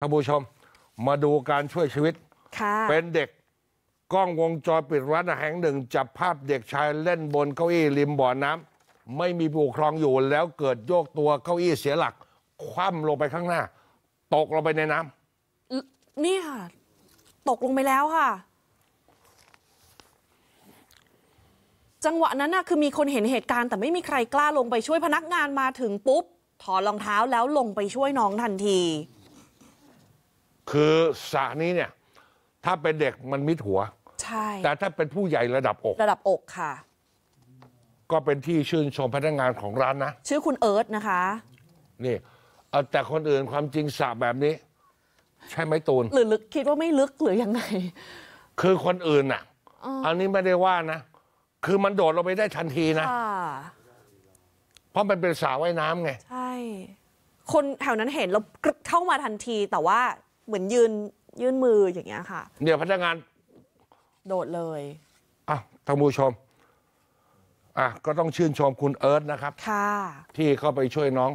ท่านผู้ชม มาดูการช่วยชีวิตเป็นเด็กกล้องวงจรปิดร้านอาหารหนึ่งจับภาพเด็กชายเล่นบนเก้าอี้ริมบ่อน้ำไม่มีผู้ครองอยู่แล้วเกิดโยกตัวเก้าอี้เสียหลัก คว่ำลงไปข้างหน้า ตกลงไปในน้ำนี่ค่ะตกลงไปแล้วค่ะ จังหวะนั้นน่ะคือมีคนเห็นเหตุการณ์ แต่ไม่มีใครกล้าลงไปช่วยพนักงานมาถึงปุ๊บถอดรองเท้าแล้วลงไปช่วยน้องทันทีคือสระนี้เนี่ย ถ้าเป็นเด็กมันมิดหัว ใช่ แต่ถ้าเป็นผู้ใหญ่ระดับอก ระดับอกค่ะ ก็เป็นที่ชื่นชมพนักงานของร้านนะ ชื่อคุณเอิร์ธนะคะ นี่ แต่คนอื่นความจริงสระแบบนี้ ใช่ไหมตูนหรือลึกคิดว่าไม่ลึกหรือยังไง คือคนอื่นน่ะ อันนี้ไม่ได้ว่านะ คือมันโดดลงไปได้ทันทีนะเพราะมันเป็นสาวว่ายน้ำไง ใช่ คนแถวนั้นเห็นแล้วเข้ามาทันที แต่ว่าเหมือนยืนยื่นมืออย่างเงี้ยค่ะเนี่ยพนักงาน โดดเลยอ่ะท่านผู้ชมอ่ะก็ต้องชื่นชมคุณเอิร์ธนะครับ ค่ะ ที่เข้าไปช่วยน้อง